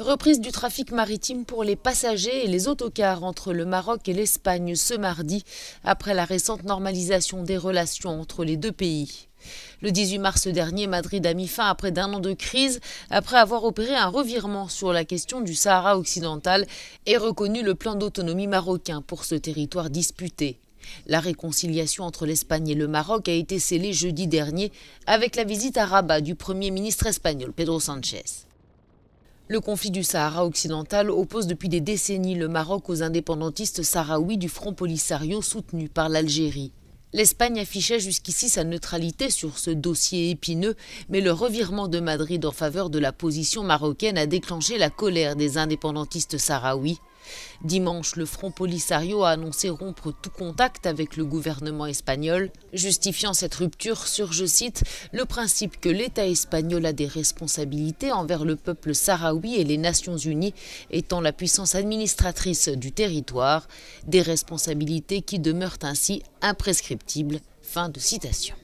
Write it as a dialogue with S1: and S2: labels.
S1: Reprise du trafic maritime pour les passagers et les autocars entre le Maroc et l'Espagne ce mardi, après la récente normalisation des relations entre les deux pays. Le 18 mars dernier, Madrid a mis fin après d'un an de crise, après avoir opéré un revirement sur la question du Sahara occidental et reconnu le plan d'autonomie marocain pour ce territoire disputé. La réconciliation entre l'Espagne et le Maroc a été scellée jeudi dernier avec la visite à Rabat du Premier ministre espagnol Pedro Sanchez. Le conflit du Sahara occidental oppose depuis des décennies le Maroc aux indépendantistes sahraouis du Front Polisario soutenu par l'Algérie. L'Espagne affichait jusqu'ici sa neutralité sur ce dossier épineux, mais le revirement de Madrid en faveur de la position marocaine a déclenché la colère des indépendantistes sahraouis. Dimanche, le Front Polisario a annoncé rompre tout contact avec le gouvernement espagnol, justifiant cette rupture sur, je cite, le principe que l'État espagnol a des responsabilités envers le peuple sahraoui et les Nations Unies, étant la puissance administratrice du territoire, des responsabilités qui demeurent ainsi imprescriptibles. Fin de citation.